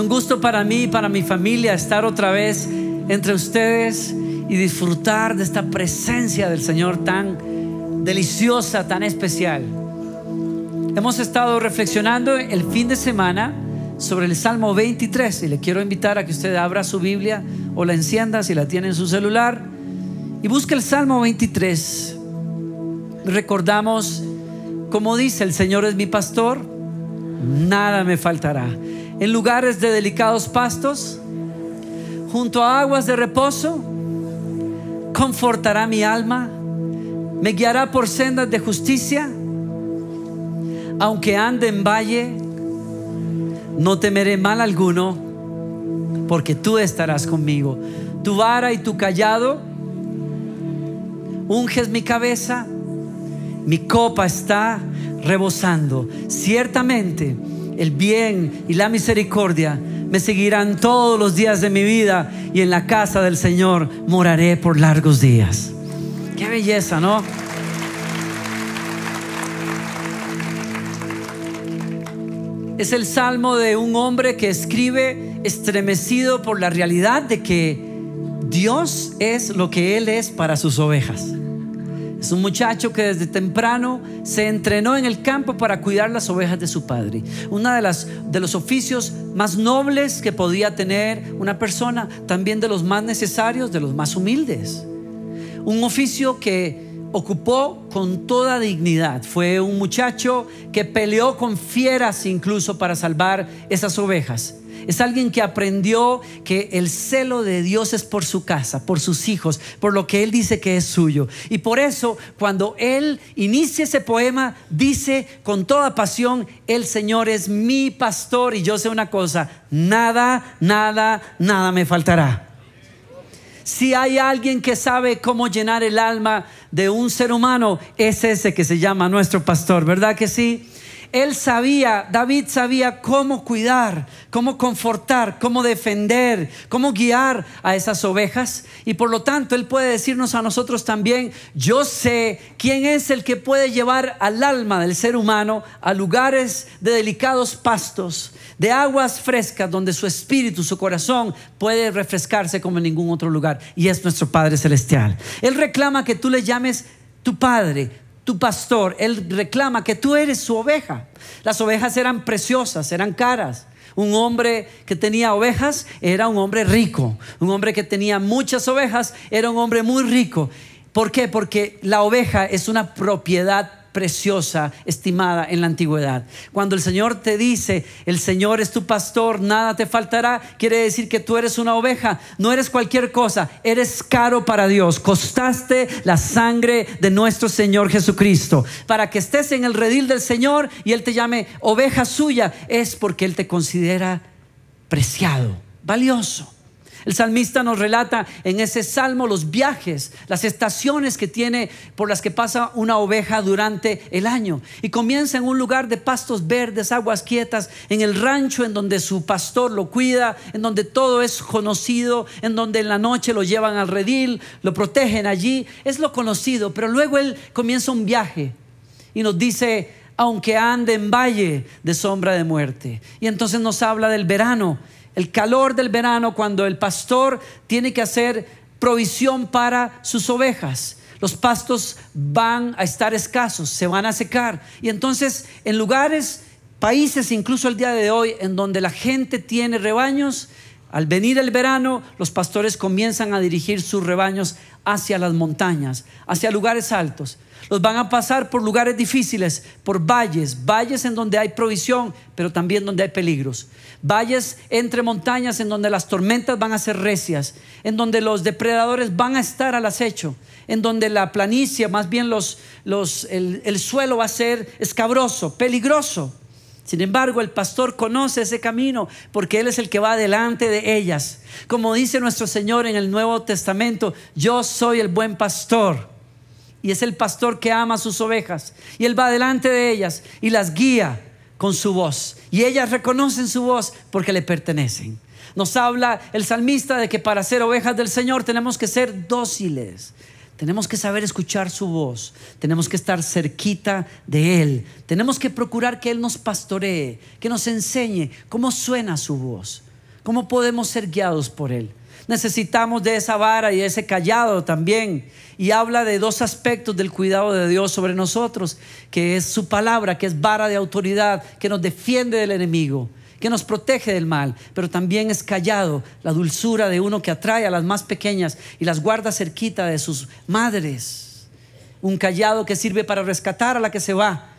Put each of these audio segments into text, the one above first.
un gusto para mí y para mi familia estar otra vez entre ustedes y disfrutar de esta presencia del Señor tan deliciosa, tan especial. Hemos estado reflexionando el fin de semana sobre el Salmo 23 y le quiero invitar a que usted abra su Biblia o la encienda si la tiene en su celular y busque el Salmo 23. Recordamos, como dice, el Señor es mi pastor, nada me faltará en lugares de delicados pastos, junto a aguas de reposo, confortará mi alma, me guiará por sendas de justicia, aunque ande en valle, no temeré mal alguno, porque tú estarás conmigo. Tu vara y tu callado unges mi cabeza, mi copa está rebosando. Ciertamente, el bien y la misericordia me seguirán todos los días de mi vida y en la casa del Señor moraré por largos días. Qué belleza, ¿no? Es el salmo de un hombre que escribe estremecido por la realidad de que Dios es lo que Él es para sus ovejas. Es un muchacho que desde temprano se entrenó en el campo para cuidar las ovejas de su padre. Uno de, de los oficios más nobles que podía tener una persona, también de los más necesarios, de los más humildes. Un oficio que ocupó con toda dignidad. Fue un muchacho que peleó con fieras incluso para salvar esas ovejas. Es alguien que aprendió que el celo de Dios es por su casa, por sus hijos, por lo que Él dice que es suyo. Y por eso cuando Él inicia ese poema, dice con toda pasión, el Señor es mi pastor y yo sé una cosa, nada, nada, nada me faltará. Si hay alguien que sabe cómo llenar el alma de un ser humano, es ese que se llama nuestro pastor, ¿verdad que sí? Él sabía, David sabía cómo cuidar, cómo confortar, cómo defender, cómo guiar a esas ovejas. Y por lo tanto, Él puede decirnos a nosotros también, yo sé quién es el que puede llevar al alma del ser humano a lugares de delicados pastos, de aguas frescas, donde su espíritu, su corazón puede refrescarse como en ningún otro lugar. Y es nuestro Padre Celestial. Él reclama que tú le llames tu Padre, tu pastor, él reclama que tú eres su oveja. Las ovejas eran preciosas, eran caras. Un hombre que tenía ovejas era un hombre rico. Un hombre que tenía muchas ovejas era un hombre muy rico. ¿Por qué? Porque la oveja es una propiedad preciosa, estimada en la antigüedad. Cuando el Señor te dice, el Señor es tu pastor, nada te faltará, quiere decir que tú eres una oveja, no eres cualquier cosa, eres caro para Dios, costaste la sangre de nuestro Señor Jesucristo. Para que estés en el redil del Señor y Él te llame oveja suya, es porque Él te considera preciado, valioso. El salmista nos relata en ese salmo los viajes, las estaciones que tiene por las que pasa una oveja durante el año. Y comienza en un lugar de pastos verdes, aguas quietas, en el rancho en donde su pastor lo cuida, en donde todo es conocido, en donde en la noche lo llevan al redil, lo protegen allí. Es lo conocido, pero luego él comienza un viaje y nos dice, aunque ande en valle de sombra de muerte. Y entonces nos habla del verano el calor del verano, cuando el pastor tiene que hacer provisión para sus ovejas. Los pastos van a estar escasos, se van a secar. Y entonces en lugares, países incluso el día de hoy, en donde la gente tiene rebaños, al venir el verano, los pastores comienzan a dirigir sus rebaños hacia las montañas, hacia lugares altos. Los van a pasar por lugares difíciles, por valles, valles en donde hay provisión, pero también donde hay peligros. Valles entre montañas en donde las tormentas van a ser recias, en donde los depredadores van a estar al acecho, en donde la planicie, más bien los, los, el, el suelo va a ser escabroso, peligroso. Sin embargo, el pastor conoce ese camino porque Él es el que va delante de ellas. Como dice nuestro Señor en el Nuevo Testamento, yo soy el buen pastor y es el pastor que ama a sus ovejas y él va delante de ellas y las guía con su voz y ellas reconocen su voz porque le pertenecen. Nos habla el salmista de que para ser ovejas del Señor tenemos que ser dóciles. Tenemos que saber escuchar su voz, tenemos que estar cerquita de Él, tenemos que procurar que Él nos pastoree, que nos enseñe cómo suena su voz, cómo podemos ser guiados por Él necesitamos de esa vara y ese callado también. Y habla de dos aspectos del cuidado de Dios sobre nosotros, que es su palabra, que es vara de autoridad, que nos defiende del enemigo, que nos protege del mal, pero también es callado, la dulzura de uno que atrae a las más pequeñas y las guarda cerquita de sus madres. Un callado que sirve para rescatar a la que se va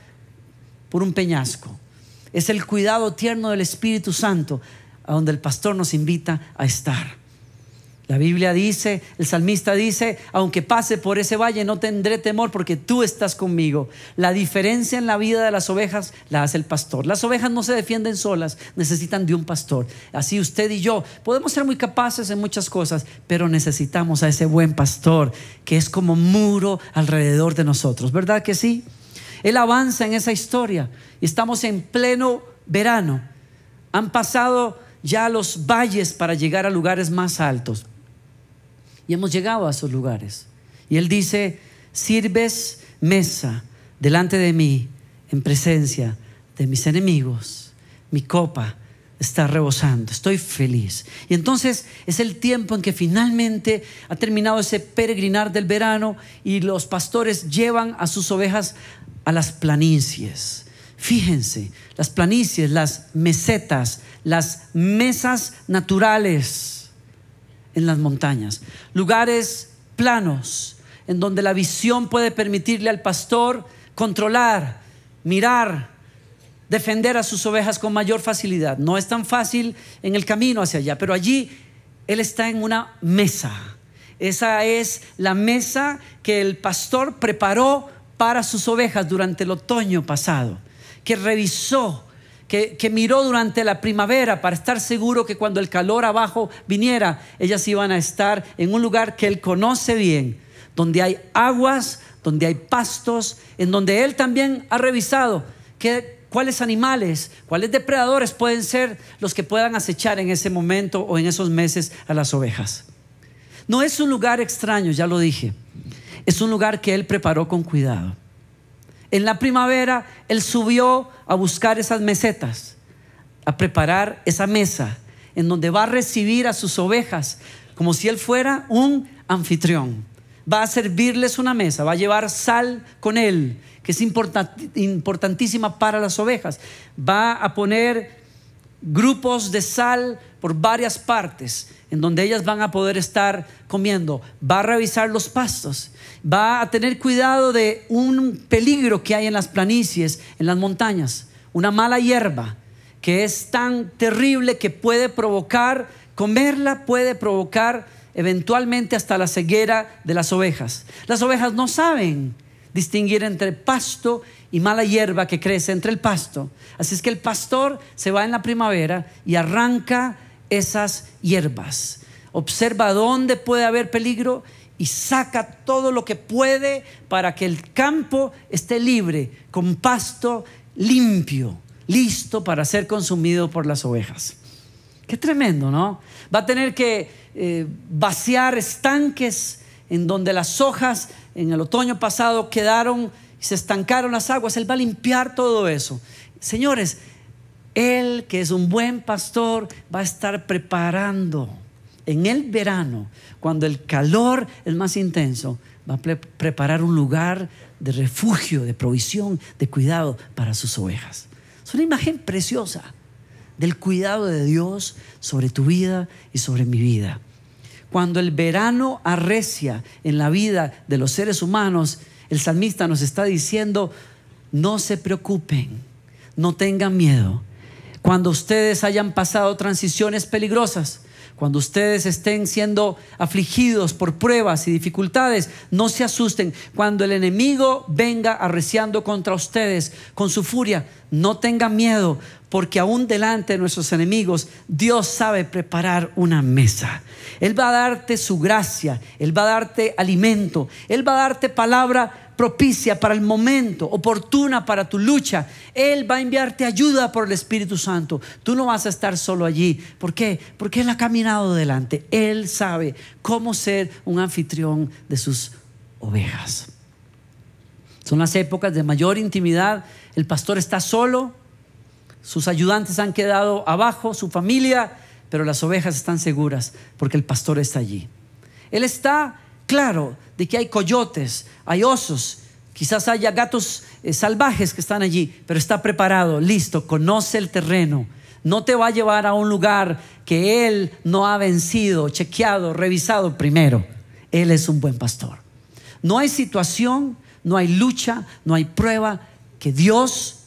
por un peñasco. Es el cuidado tierno del Espíritu Santo a donde el pastor nos invita a estar. La Biblia dice, el salmista dice, aunque pase por ese valle no tendré temor porque tú estás conmigo. La diferencia en la vida de las ovejas la hace el pastor. Las ovejas no se defienden solas, necesitan de un pastor. Así usted y yo podemos ser muy capaces en muchas cosas, pero necesitamos a ese buen pastor que es como muro alrededor de nosotros. ¿Verdad que sí? Él avanza en esa historia. y Estamos en pleno verano. Han pasado ya los valles para llegar a lugares más altos y hemos llegado a esos lugares. Y Él dice, sirves mesa delante de mí en presencia de mis enemigos. Mi copa está rebosando, estoy feliz. Y entonces es el tiempo en que finalmente ha terminado ese peregrinar del verano y los pastores llevan a sus ovejas a las planicies. Fíjense, las planicies, las mesetas, las mesas naturales en las montañas, lugares planos en donde la visión puede permitirle al pastor controlar, mirar, defender a sus ovejas con mayor facilidad. No es tan fácil en el camino hacia allá, pero allí él está en una mesa. Esa es la mesa que el pastor preparó para sus ovejas durante el otoño pasado, que revisó que, miró durante la primavera para estar seguro que cuando el calor abajo viniera, ellas iban a estar en un lugar que él conoce bien, donde hay aguas, donde hay pastos, en donde él también ha revisado cuáles animales, cuáles depredadores pueden ser los que puedan acechar en ese momento o en esos meses a las ovejas. No es un lugar extraño, ya lo dije. Es un lugar que él preparó con cuidado. En la primavera, él subió a buscar esas mesetas, a preparar esa mesa en donde va a recibir a sus ovejas, como si él fuera un anfitrión. Va a servirles una mesa, va a llevar sal con él, que es importantísima para las ovejas. Va a poner grupos de sal por varias partes en donde ellas van a poder estar comiendo. Va a revisar los pastos, va a tener cuidado de un peligro que hay en las planicies, en las montañas, una mala hierba que es tan terrible que puede provocar, comerla puede provocar eventualmente hasta la ceguera de las ovejas. Las ovejas no saben distinguir entre pasto y mala hierba que crece entre el pasto. Así es que el pastor se va en la primavera y arranca esas hierbas. Observa dónde puede haber peligro y saca todo lo que puede para que el campo esté libre, con pasto limpio, listo para ser consumido por las ovejas. Qué tremendo, ¿no? Va a tener que eh, vaciar estanques en donde las hojas en el otoño pasado quedaron, y se estancaron las aguas. Él va a limpiar todo eso. Señores, él, que es un buen pastor, va a estar preparando en el verano, cuando el calor es más intenso, va a preparar un lugar de refugio, de provisión, de cuidado para sus ovejas. Es una imagen preciosa del cuidado de Dios sobre tu vida y sobre mi vida. Cuando el verano arrecia en la vida de los seres humanos, el salmista nos está diciendo, no se preocupen, no tengan miedo, cuando ustedes hayan pasado transiciones peligrosas, cuando ustedes estén siendo afligidos por pruebas y dificultades, no se asusten. Cuando el enemigo venga arreciando contra ustedes con su furia, no tengan miedo, porque aún delante de nuestros enemigos, Dios sabe preparar una mesa. Él va a darte su gracia, Él va a darte alimento, Él va a darte palabra propicia para el momento, oportuna para tu lucha. Él va a enviarte ayuda por el Espíritu Santo. Tú no vas a estar solo allí. ¿Por qué? Porque Él ha caminado delante. Él sabe cómo ser un anfitrión de sus ovejas. Son las épocas de mayor intimidad. El pastor está solo, sus ayudantes han quedado abajo, su familia, pero las ovejas están seguras porque el pastor está allí. Él está, claro, de que hay coyotes, hay osos, quizás haya gatos eh, salvajes que están allí, pero está preparado, listo, conoce el terreno. No te va a llevar a un lugar que Él no ha vencido, chequeado, revisado primero. Él es un buen pastor. No hay situación, no hay lucha, no hay prueba que Dios,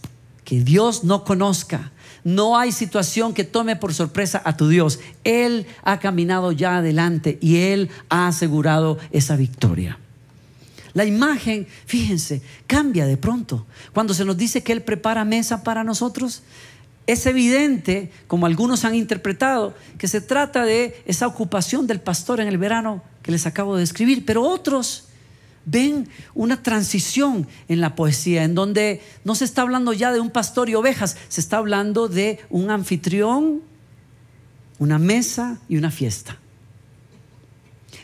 que Dios no conozca. No hay situación que tome por sorpresa a tu Dios. Él ha caminado ya adelante y Él ha asegurado esa victoria. La imagen, fíjense, cambia de pronto. Cuando se nos dice que Él prepara mesa para nosotros, es evidente, como algunos han interpretado, que se trata de esa ocupación del pastor en el verano que les acabo de describir, pero otros ven una transición en la poesía, en donde no se está hablando ya de un pastor y ovejas, se está hablando de un anfitrión, una mesa y una fiesta.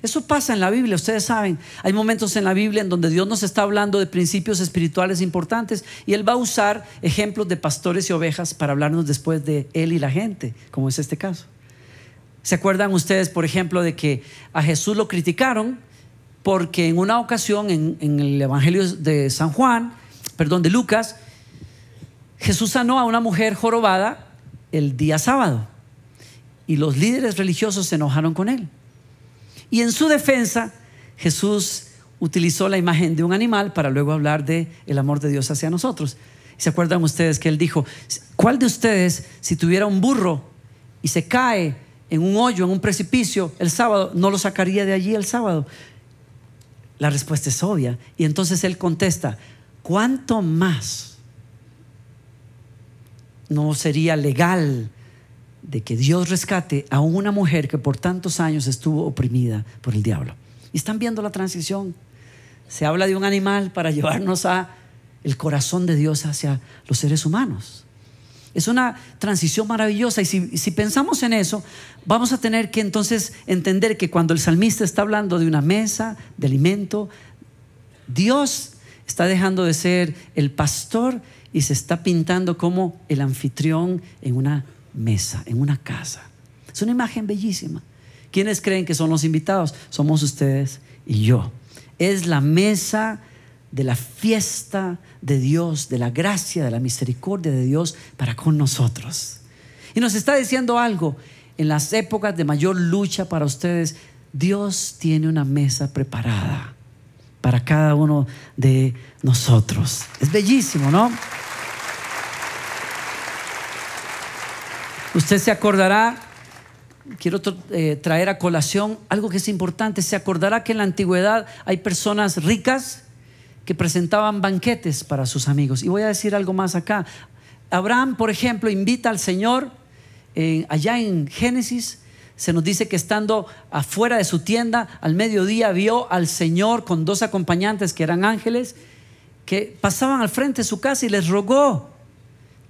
Eso pasa en la Biblia, ustedes saben, hay momentos en la Biblia en donde Dios nos está hablando de principios espirituales importantes y Él va a usar ejemplos de pastores y ovejas para hablarnos después de Él y la gente, como es este caso. ¿Se acuerdan ustedes, por ejemplo, de que a Jesús lo criticaron porque en una ocasión en, el Evangelio de San Juan, perdón, de Lucas, Jesús sanó a una mujer jorobada el día sábado y los líderes religiosos se enojaron con él. Y en su defensa, Jesús utilizó la imagen de un animal para luego hablar de el amor de Dios hacia nosotros. ¿Se acuerdan ustedes que él dijo, ¿cuál de ustedes si tuviera un burro y se cae en un hoyo, en un precipicio el sábado, no lo sacaría de allí el sábado? La respuesta es obvia. Y entonces él contesta, ¿cuánto más no sería legal de que Dios rescate a una mujer que por tantos años estuvo oprimida por el diablo? Y están viendo la transición. Se habla de un animal para llevarnos a el corazón de Dios hacia los seres humanos. Es una transición maravillosa y si, pensamos en eso, vamos a tener que entonces entender que cuando el salmista está hablando de una mesa, de alimento, Dios está dejando de ser el pastor y se está pintando como el anfitrión en una mesa, en una casa. Es una imagen bellísima. ¿Quiénes creen que son los invitados? Somos ustedes y yo. Es la mesa de la fiesta de Dios, de la gracia, de la misericordia de Dios para con nosotros. Y nos está diciendo algo, en las épocas de mayor lucha para ustedes, Dios tiene una mesa preparada para cada uno de nosotros. Es bellísimo, ¿no? Usted se acordará, quiero eh, traer a colación algo que es importante, se acordará que en la antigüedad hay personas ricas que presentaban banquetes para sus amigos. Y voy a decir algo más acá. Abraham, por ejemplo, invita al Señor eh, allá en Génesis. Se nos dice que estando afuera de su tienda, al mediodía vio al Señor con dos acompañantes que eran ángeles, que pasaban al frente de su casa y les rogó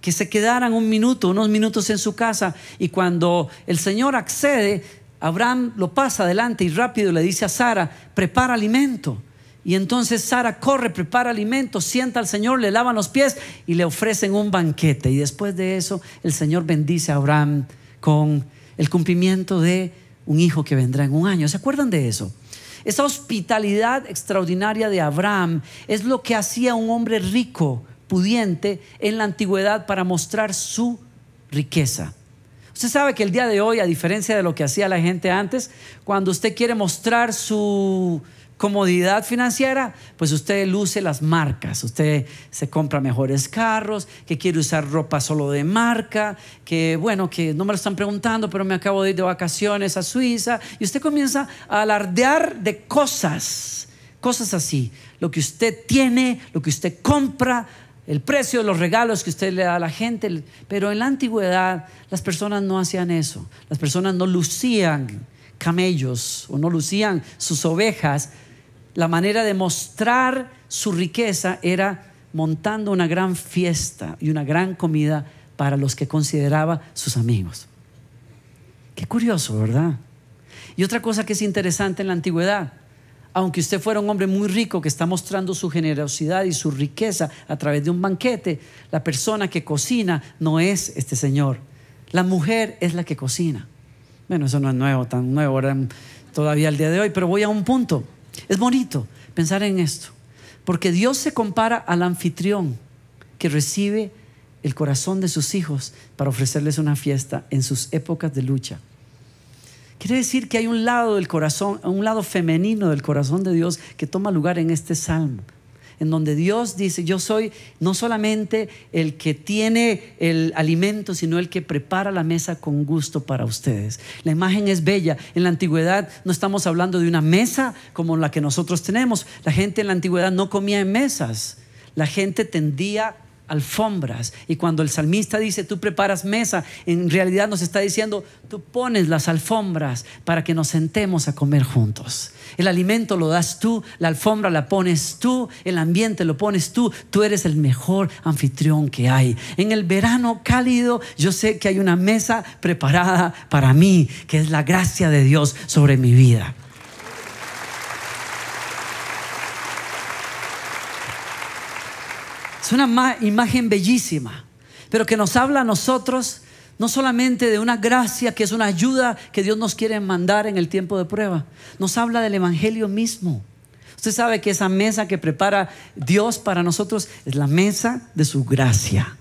que se quedaran un minuto, unos minutos en su casa. Y cuando el Señor accede, Abraham lo pasa adelante y rápido le dice a Sara, prepara alimento. Y entonces Sara corre, prepara alimentos, sienta al Señor, le lavan los pies y le ofrecen un banquete. Y después de eso, el Señor bendice a Abraham con el cumplimiento de un hijo que vendrá en un año. ¿Se acuerdan de eso? Esa hospitalidad extraordinaria de Abraham es lo que hacía un hombre rico, pudiente, en la antigüedad para mostrar su riqueza. Usted sabe que el día de hoy, a diferencia de lo que hacía la gente antes, cuando usted quiere mostrar su comodidad financiera, pues usted luce las marcas, usted se compra mejores carros, que quiere usar ropa solo de marca, que bueno, que no me lo están preguntando, pero me acabo de ir de vacaciones a Suiza, y usted comienza a alardear de cosas, cosas así, lo que usted tiene, lo que usted compra, el precio de los regalos que usted le da a la gente, pero en la antigüedad las personas no hacían eso, las personas no lucían camellos o no lucían sus ovejas, la manera de mostrar su riqueza era montando una gran fiesta y una gran comida para los que consideraba sus amigos. Qué curioso, ¿verdad? Y otra cosa que es interesante en la antigüedad, aunque usted fuera un hombre muy rico que está mostrando su generosidad y su riqueza a través de un banquete, la persona que cocina no es este señor. La mujer es la que cocina. Bueno, eso no es nuevo, tan nuevo todavía al día de hoy, pero voy a un punto. Es bonito pensar en esto, porque Dios se compara al anfitrión que recibe el corazón de sus hijos para ofrecerles una fiesta en sus épocas de lucha. Quiere decir que hay un lado del corazón, un lado femenino del corazón de Dios que toma lugar en este salmo en donde Dios dice, yo soy no solamente el que tiene el alimento, sino el que prepara la mesa con gusto para ustedes. La imagen es bella. En la antigüedad no estamos hablando de una mesa como la que nosotros tenemos. La gente en la antigüedad no comía en mesas. La gente tendía alfombras. Y cuando el salmista dice, tú preparas mesa, en realidad nos está diciendo, tú pones las alfombras para que nos sentemos a comer juntos. El alimento lo das tú, la alfombra la pones tú, el ambiente lo pones tú, tú eres el mejor anfitrión que hay. En el verano cálido yo sé que hay una mesa preparada para mí, que es la gracia de Dios sobre mi vida. Es una imagen bellísima, pero que nos habla a nosotros no solamente de una gracia que es una ayuda que Dios nos quiere mandar en el tiempo de prueba, nos habla del Evangelio mismo. Usted sabe que esa mesa que prepara Dios para nosotros es la mesa de su gracia,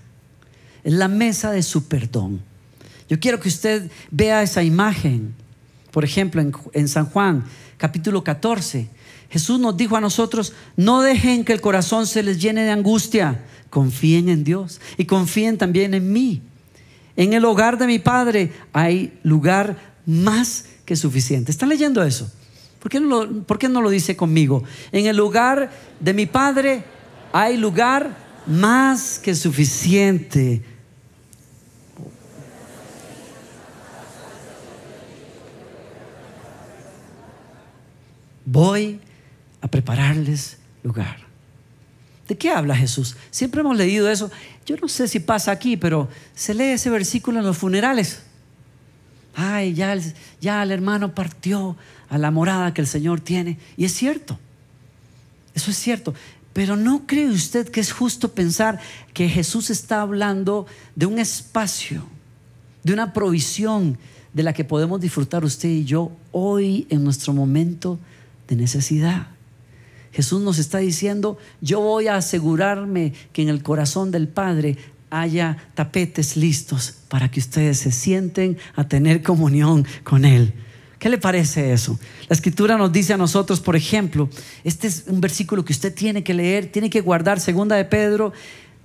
es la mesa de su perdón. Yo quiero que usted vea esa imagen, por ejemplo, en, San Juan capítulo 14, Jesús nos dijo a nosotros, no dejen que el corazón se les llene de angustia, confíen en Dios y confíen también en mí. En el hogar de mi Padre hay lugar más que suficiente. ¿Están leyendo eso? ¿Por qué no lo, dice conmigo? En el hogar de mi Padre hay lugar más que suficiente. Voy a prepararles lugar. ¿De qué habla Jesús? Siempre hemos leído eso. Yo no sé si pasa aquí, pero se lee ese versículo en los funerales. Ay, ya el, ya el hermano partió a la morada que el Señor tiene. Y es cierto, eso es cierto. Pero ¿no cree usted que es justo pensar que Jesús está hablando de un espacio, de una provisión de la que podemos disfrutar usted y yo hoy en nuestro momento de necesidad? Jesús nos está diciendo, yo voy a asegurarme que en el corazón del Padre haya tapetes listos para que ustedes se sienten a tener comunión con Él. ¿Qué le parece eso? La escritura nos dice a nosotros, por ejemplo, este es un versículo que usted tiene que leer, tiene que guardar, segunda de Pedro,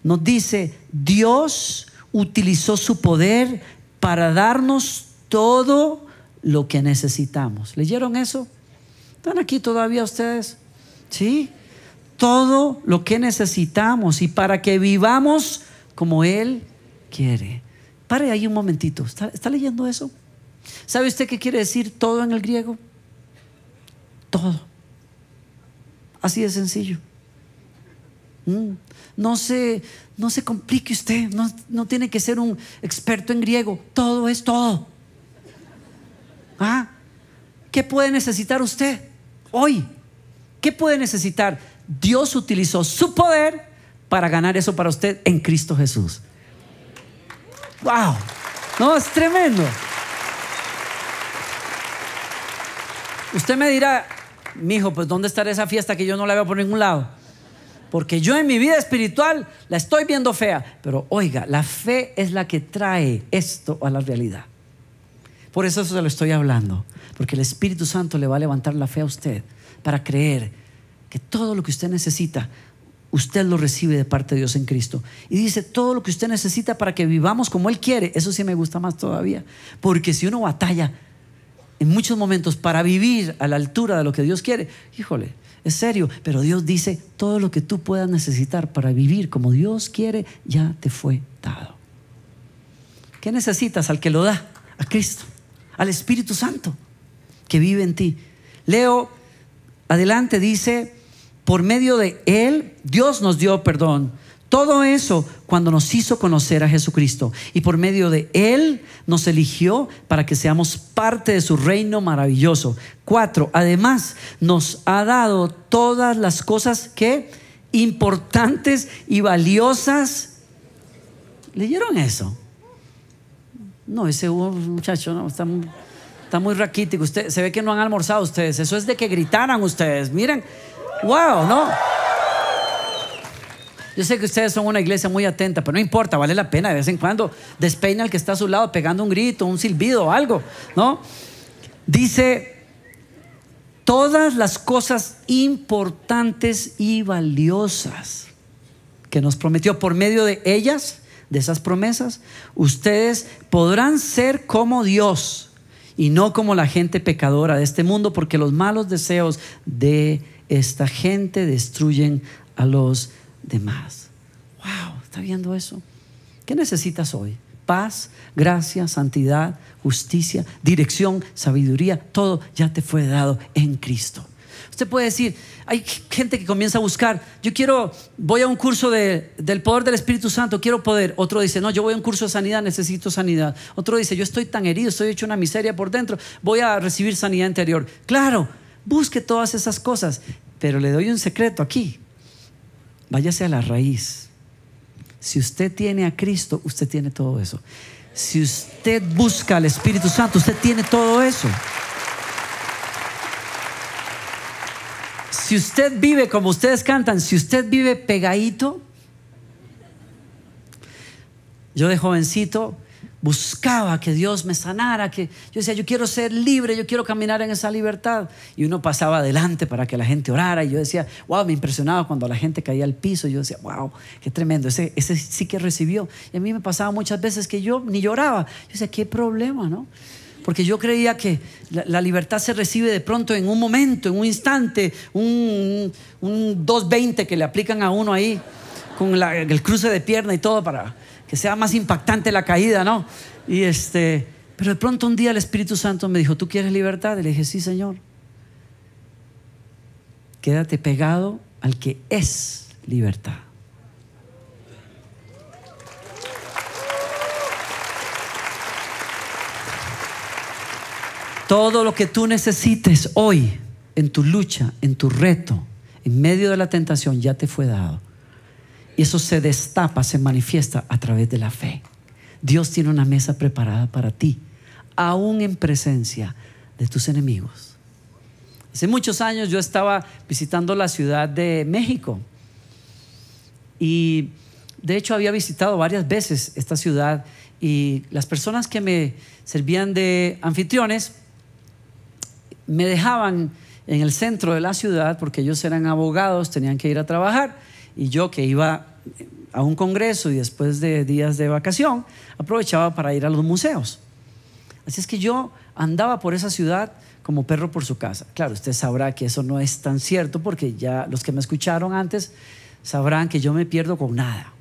nos dice, Dios utilizó su poder para darnos todo lo que necesitamos. ¿Leyeron eso? ¿Están aquí todavía ustedes? ¿sí? Todo lo que necesitamos y para que vivamos como Él quiere. Pare ahí un momentito. ¿Está, leyendo eso? ¿Sabe usted qué quiere decir todo en el griego? Todo. Así de sencillo. Mm. No se, complique usted, no, tiene que ser un experto en griego, todo es todo. ¿Ah? ¿Qué puede necesitar usted hoy? ¿Qué puede necesitar? Dios utilizó su poder para ganar eso para usted en Cristo Jesús. ¡Wow! No, es tremendo. Usted me dirá, mi hijo, pues ¿dónde estará esa fiesta que yo no la veo por ningún lado? Porque yo en mi vida espiritual la estoy viendo fea. Pero oiga, la fe es la que trae esto a la realidad. Por eso se lo estoy hablando. Porque el Espíritu Santo le va a levantar la fe a usted para creer que todo lo que usted necesita, usted lo recibe de parte de Dios en Cristo. Y dice, todo lo que usted necesita para que vivamos como Él quiere, eso sí me gusta más todavía, porque si uno batalla en muchos momentos para vivir a la altura de lo que Dios quiere, híjole, es serio, pero Dios dice, todo lo que tú puedas necesitar para vivir como Dios quiere, ya te fue dado. ¿Qué necesitas al que lo da? A Cristo, al Espíritu Santo que vive en ti. Leo Adelante dice, por medio de Él, Dios nos dio perdón. Todo eso cuando nos hizo conocer a Jesucristo. Y por medio de Él nos eligió para que seamos parte de su reino maravilloso. Cuatro, además nos ha dado todas las cosas que importantes y valiosas. ¿Leyeron eso? No, ese muchacho no, está muy... Está muy raquítico. Usted, se ve que no han almorzado ustedes. Eso es de que gritaran ustedes. Miren. Wow, ¿no? Yo sé que ustedes son una iglesia muy atenta, pero no importa, vale la pena de vez en cuando despeina al que está a su lado pegando un grito, un silbido, o algo, ¿no? Dice, todas las cosas importantes y valiosas que nos prometió por medio de ellas, de esas promesas, ustedes podrán ser como Dios y no como la gente pecadora de este mundo, porque los malos deseos de esta gente destruyen a los demás. ¡Wow! ¿Está viendo eso? ¿Qué necesitas hoy? Paz, gracia, santidad, justicia, dirección, sabiduría, todo ya te fue dado en Cristo. Usted puede decir, hay gente que comienza a buscar, yo quiero, voy a un curso del poder del Espíritu Santo, quiero poder. Otro dice, no, yo voy a un curso de sanidad, necesito sanidad. Otro dice, yo estoy tan herido, estoy hecho una miseria por dentro, voy a recibir sanidad interior. Claro, busque todas esas cosas, pero le doy un secreto aquí. Váyase a la raíz. Si usted tiene a Cristo, usted tiene todo eso. Si usted busca al Espíritu Santo, usted tiene todo eso. si usted vive como ustedes cantan, si usted vive pegadito, yo de jovencito buscaba que Dios me sanara, que yo decía, yo quiero ser libre, yo quiero caminar en esa libertad. Y uno pasaba adelante para que la gente orara y yo decía, wow, me impresionaba cuando la gente caía al piso. Yo decía, wow, qué tremendo, ese, ese sí que recibió. Y a mí me pasaba muchas veces que yo ni lloraba. Yo decía, qué problema, ¿no? porque yo creía que la, libertad se recibe de pronto en un momento, en un instante, un, 220 que le aplican a uno ahí con el cruce de pierna y todo para que sea más impactante la caída, ¿no? Y este, pero de pronto un día el Espíritu Santo me dijo, ¿tú quieres libertad? Y le dije, sí, Señor. Quédate pegado al que es libertad. Todo lo que tú necesites hoy en tu lucha, en tu reto, en medio de la tentación, ya te fue dado. Y eso se destapa, se manifiesta a través de la fe. Dios tiene una mesa preparada para ti, aún en presencia de tus enemigos. Hace muchos años yo estaba visitando la Ciudad de México y de hecho había visitado varias veces esta ciudad y las personas que me servían de anfitriones me dejaban en el centro de la ciudad porque ellos eran abogados, tenían que ir a trabajar y yo que iba a un congreso y después de días de vacación aprovechaba para ir a los museos. Así es que yo andaba por esa ciudad como perro por su casa. Claro, usted sabrá que eso no es tan cierto porque ya los que me escucharon antes sabrán que yo me pierdo con nada.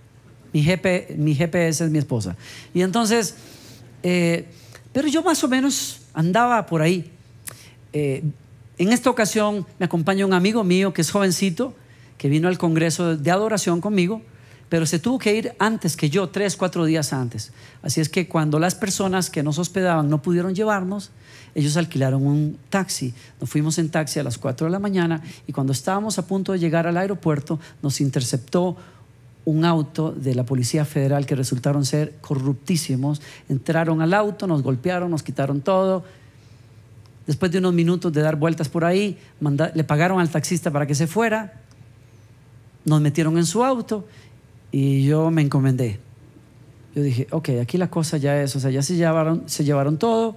Mi, GP, mi GPS es mi esposa. Y entonces, eh, pero yo más o menos andaba por ahí. Eh, en esta ocasión me acompaña un amigo mío que es jovencito, que vino al Congreso de Adoración conmigo, pero se tuvo que ir antes que yo, tres, cuatro días antes. Así es que cuando las personas que nos hospedaban no pudieron llevarnos, ellos alquilaron un taxi. Nos fuimos en taxi a las cuatro de la mañana y cuando estábamos a punto de llegar al aeropuerto nos interceptó un auto de la Policía Federal que resultaron ser corruptísimos. Entraron al auto, nos golpearon, nos quitaron todo Después de unos minutos de dar vueltas por ahí, le pagaron al taxista para que se fuera, nos metieron en su auto y yo me encomendé. Yo dije, ok, aquí la cosa ya es, o sea, ya se llevaron, se llevaron todo.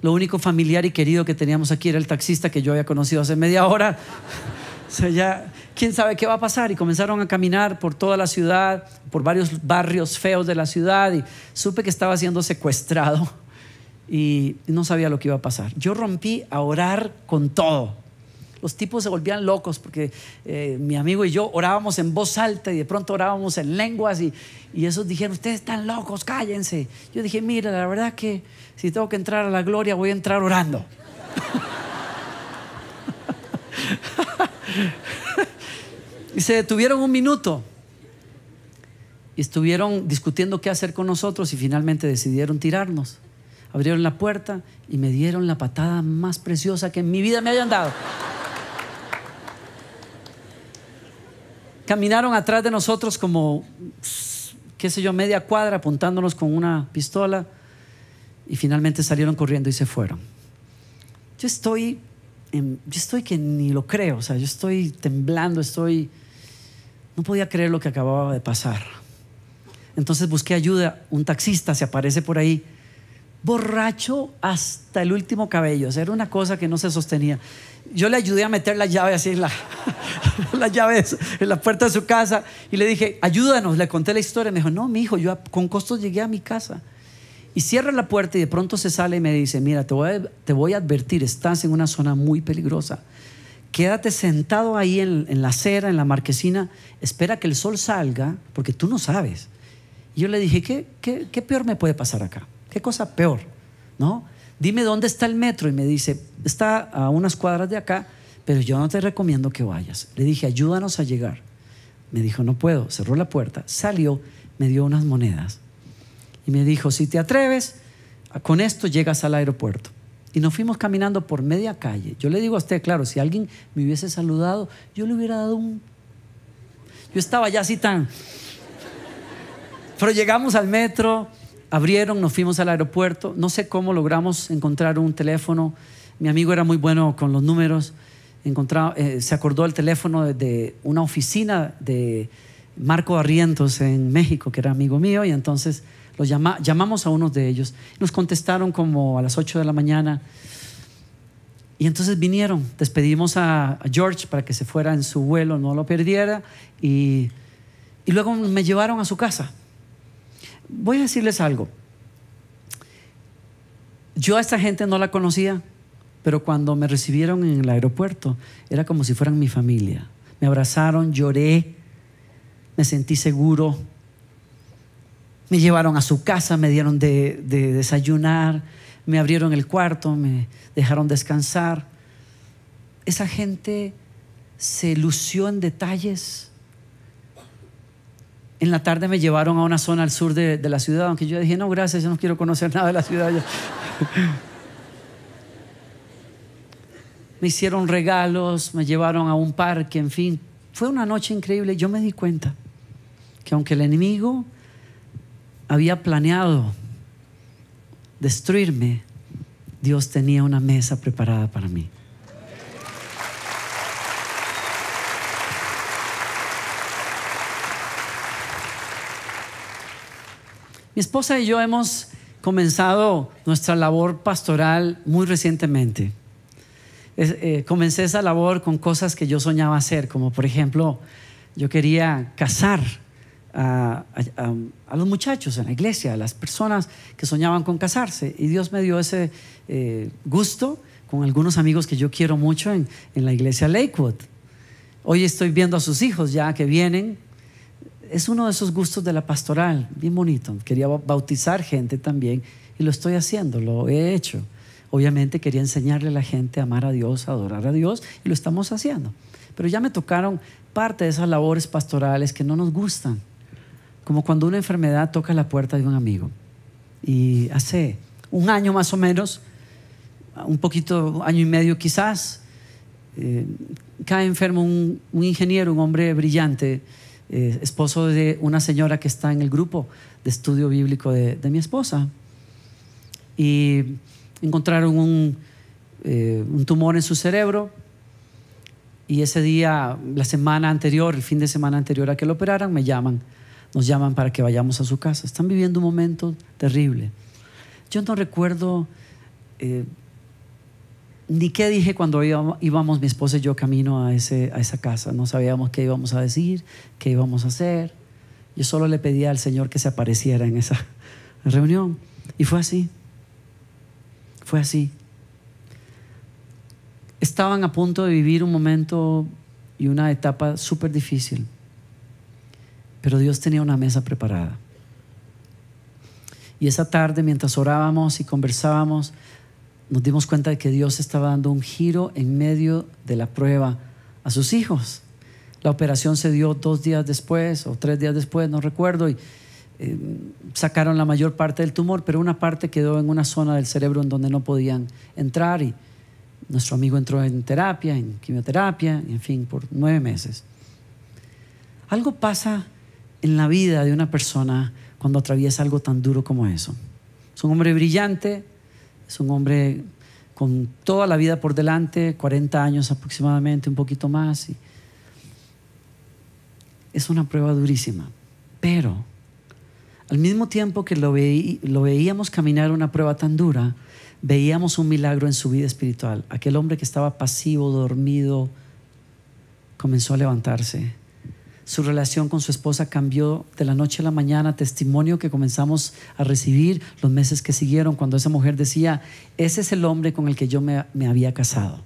Lo único familiar y querido que teníamos aquí era el taxista que yo había conocido hace media hora. o sea, ya, quién sabe qué va a pasar. Y comenzaron a caminar por toda la ciudad, por varios barrios feos de la ciudad. Y supe que estaba siendo secuestrado y no sabía lo que iba a pasar. Yo rompí a orar con todo. Los tipos se volvían locos porque eh, mi amigo y yo orábamos en voz alta y de pronto orábamos en lenguas y, y esos dijeron, ustedes están locos, cállense. Yo dije, mira, la verdad que si tengo que entrar a la gloria voy a entrar orando. y se detuvieron un minuto y estuvieron discutiendo qué hacer con nosotros y finalmente decidieron tirarnos abrieron la puerta y me dieron la patada más preciosa que en mi vida me hayan dado. Caminaron atrás de nosotros como, qué sé yo, media cuadra, apuntándonos con una pistola y finalmente salieron corriendo y se fueron. Yo estoy, yo estoy que ni lo creo, o sea, yo estoy temblando, estoy, no podía creer lo que acababa de pasar. Entonces busqué ayuda, un taxista se aparece por ahí borracho hasta el último cabello. O era una cosa que no se sostenía. Yo le ayudé a meter la llave así en la, la puerta de su casa y le dije, ayúdanos. Le conté la historia. Me dijo, no, mi hijo, yo con costos llegué a mi casa. Y cierra la puerta y de pronto se sale y me dice, mira, te voy a, te voy a advertir, estás en una zona muy peligrosa. Quédate sentado ahí en, la acera, en la marquesina, espera que el sol salga, porque tú no sabes. Y yo le dije, qué peor me puede pasar acá? Qué cosa peor, ¿no? Dime dónde está el metro y me dice, está a unas cuadras de acá, pero yo no te recomiendo que vayas. Le dije, ayúdanos a llegar. Me dijo, no puedo. Cerró la puerta, salió, me dio unas monedas y me dijo, si te atreves, con esto llegas al aeropuerto. Y nos fuimos caminando por media calle. Yo le digo a usted, claro, si alguien me hubiese saludado, yo le hubiera dado un... Yo estaba ya así tan... Pero llegamos al metro, abrieron, nos fuimos al aeropuerto, no sé cómo logramos encontrar un teléfono, mi amigo era muy bueno con los números, eh, se acordó el teléfono de una oficina de Marco Arrientos en México, que era amigo mío, y entonces los llamamos a uno de ellos, nos contestaron como a las 8 de la mañana, y entonces vinieron, despedimos a, George para que se fuera en su vuelo, no lo perdiera, y luego me llevaron a su casa voy a decirles algo. Yo a esta gente no la conocía, pero cuando me recibieron en el aeropuerto, era como si fueran mi familia. Me abrazaron, lloré, me sentí seguro. Me llevaron a su casa, me dieron de, desayunar, me abrieron el cuarto, me dejaron descansar. Esa gente se lució en detalles en la tarde me llevaron a una zona al sur de, la ciudad, aunque yo dije, no, gracias, yo no quiero conocer nada de la ciudad. me hicieron regalos, me llevaron a un parque, en fin. Fue una noche increíble. Yo me di cuenta que aunque el enemigo había planeado destruirme, Dios tenía una mesa preparada para mí. esposa y yo hemos comenzado nuestra labor pastoral muy recientemente. Eh, comencé esa labor con cosas que yo soñaba hacer, como por ejemplo, yo quería casar a, los muchachos en la iglesia, a las personas que soñaban con casarse. Y Dios me dio ese eh, gusto con algunos amigos que yo quiero mucho en, en la iglesia Lakewood. Hoy estoy viendo a sus hijos ya que vienen es uno de esos gustos de la pastoral, bien bonito. Quería bautizar gente también y lo estoy haciendo, lo he hecho. Obviamente quería enseñarle a la gente a amar a Dios, a adorar a Dios y lo estamos haciendo. Pero ya me tocaron parte de esas labores pastorales que no nos gustan. Como cuando una enfermedad toca la puerta de un amigo. Y hace un año más o menos, un poquito, año y medio quizás, eh, cae enfermo un, un ingeniero, un hombre brillante, eh, esposo de una señora que está en el grupo de estudio bíblico de, mi esposa. Y encontraron eh, un, tumor en su cerebro y ese día, la semana anterior, el fin de semana anterior a que lo operaran, me llaman, nos llaman para que vayamos a su casa. Están viviendo un momento terrible. Yo no recuerdo eh, ni qué dije cuando íbamos, mi esposa y yo camino a, ese, a esa casa. No sabíamos qué íbamos a decir, qué íbamos a hacer. Yo solo le pedía al Señor que se apareciera en esa reunión. Y fue así. Fue así. Estaban a punto de vivir un momento y una etapa súper difícil. Pero Dios tenía una mesa preparada. Y esa tarde, mientras orábamos y conversábamos, nos dimos cuenta de que Dios estaba dando un giro en medio de la prueba a sus hijos. La operación se dio dos días después o tres días después, no recuerdo, y eh, sacaron la mayor parte del tumor, pero una parte quedó en una zona del cerebro en donde no podían entrar y nuestro amigo entró en terapia, en quimioterapia, en fin, por nueve meses. Algo pasa en la vida de una persona cuando atraviesa algo tan duro como eso. Es un hombre brillante, es un hombre con toda la vida por delante, 40 años aproximadamente, un poquito más. es una prueba durísima. Pero al mismo tiempo que lo veíamos caminar una prueba tan dura, veíamos un milagro en su vida espiritual. Aquel hombre que estaba pasivo, dormido, comenzó a levantarse su relación con su esposa cambió de la noche a la mañana, testimonio que comenzamos a recibir los meses que siguieron cuando esa mujer decía, ese es el hombre con el que yo me, había casado,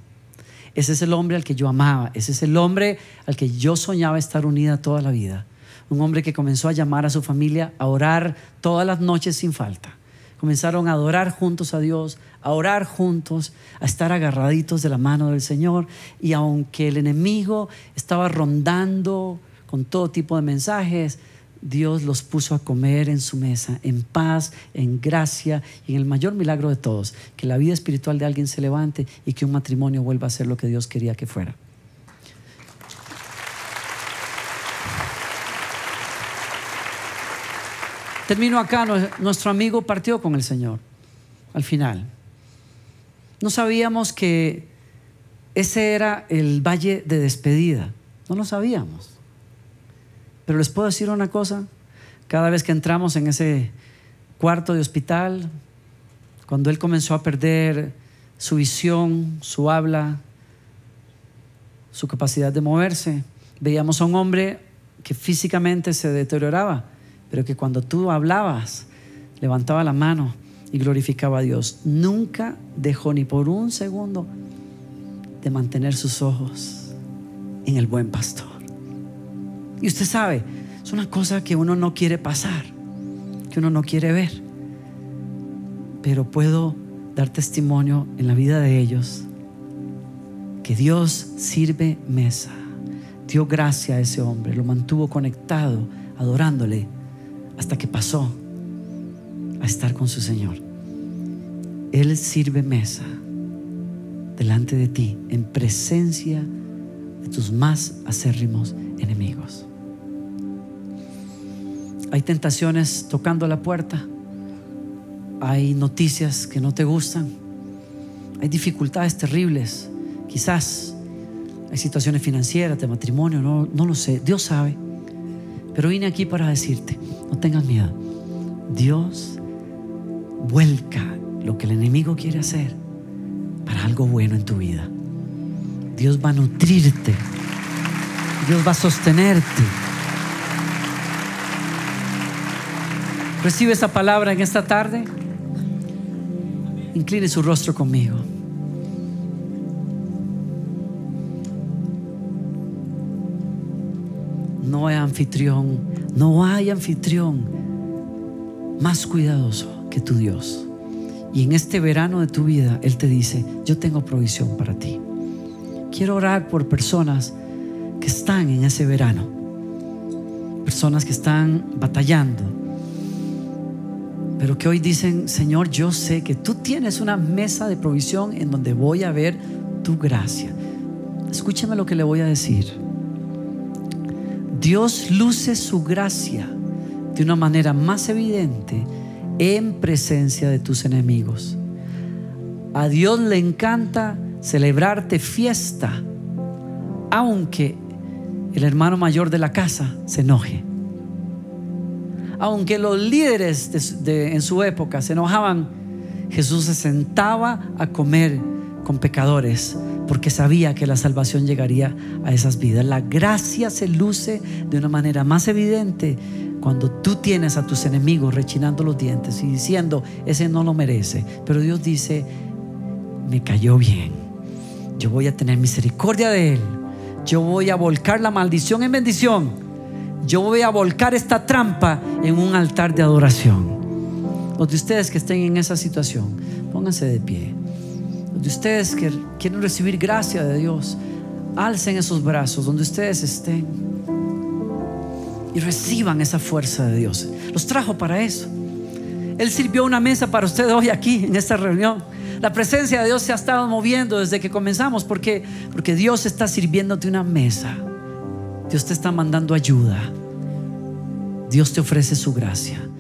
ese es el hombre al que yo amaba, ese es el hombre al que yo soñaba estar unida toda la vida, un hombre que comenzó a llamar a su familia, a orar todas las noches sin falta comenzaron a adorar juntos a Dios, a orar juntos, a estar agarraditos de la mano del Señor. Y aunque el enemigo estaba rondando con todo tipo de mensajes, Dios los puso a comer en su mesa, en paz, en gracia y en el mayor milagro de todos, que la vida espiritual de alguien se levante y que un matrimonio vuelva a ser lo que Dios quería que fuera. Termino acá, nuestro amigo partió con el Señor al final. No sabíamos que ese era el valle de despedida, no lo sabíamos. Pero les puedo decir una cosa, cada vez que entramos en ese cuarto de hospital, cuando él comenzó a perder su visión, su habla, su capacidad de moverse, veíamos a un hombre que físicamente se deterioraba, pero que cuando tú hablabas, levantaba la mano y glorificaba a Dios. Nunca dejó ni por un segundo de mantener sus ojos en el buen pastor. Y usted sabe, es una cosa que uno no quiere pasar, que uno no quiere ver. Pero puedo dar testimonio en la vida de ellos que Dios sirve mesa. Dio gracia a ese hombre, lo mantuvo conectado, adorándole, hasta que pasó a estar con su Señor. Él sirve mesa delante de ti, en presencia de tus más acérrimos enemigos. Hay tentaciones tocando la puerta. Hay noticias que no te gustan. Hay dificultades terribles. Quizás hay situaciones financieras, de matrimonio, no, no lo sé. Dios sabe. Pero vine aquí para decirte, no tengas miedo. Dios vuelca lo que el enemigo quiere hacer para algo bueno en tu vida. Dios va a nutrirte. Dios va a sostenerte. ¿Recibe esa palabra en esta tarde? Incline su rostro conmigo. No hay anfitrión, no hay anfitrión más cuidadoso que tu Dios. Y en este verano de tu vida, Él te dice, yo tengo provisión para ti. Quiero orar por personas que están en ese verano, personas que están batallando, pero que hoy dicen, Señor, yo sé que tú tienes una mesa de provisión en donde voy a ver tu gracia. Escúcheme lo que le voy a decir. Dios luce su gracia de una manera más evidente en presencia de tus enemigos. A Dios le encanta celebrarte fiesta, aunque el hermano mayor de la casa se enoje aunque los líderes en su época se enojaban, Jesús se sentaba a comer con pecadores porque sabía que la salvación llegaría a esas vidas. La gracia se luce de una manera más evidente cuando tú tienes a tus enemigos rechinando los dientes y diciendo, ese no lo merece. Pero Dios dice, me cayó bien, yo voy a tener misericordia de él, yo voy a volcar la maldición en bendición yo voy a volcar esta trampa en un altar de adoración. Los de ustedes que estén en esa situación, pónganse de pie. Los de ustedes que quieren recibir gracia de Dios, alcen esos brazos donde ustedes estén y reciban esa fuerza de Dios. Los trajo para eso. Él sirvió una mesa para ustedes hoy aquí en esta reunión. La presencia de Dios se ha estado moviendo desde que comenzamos qué? porque Dios está sirviéndote una mesa. Dios te está mandando ayuda. Dios te ofrece su gracia.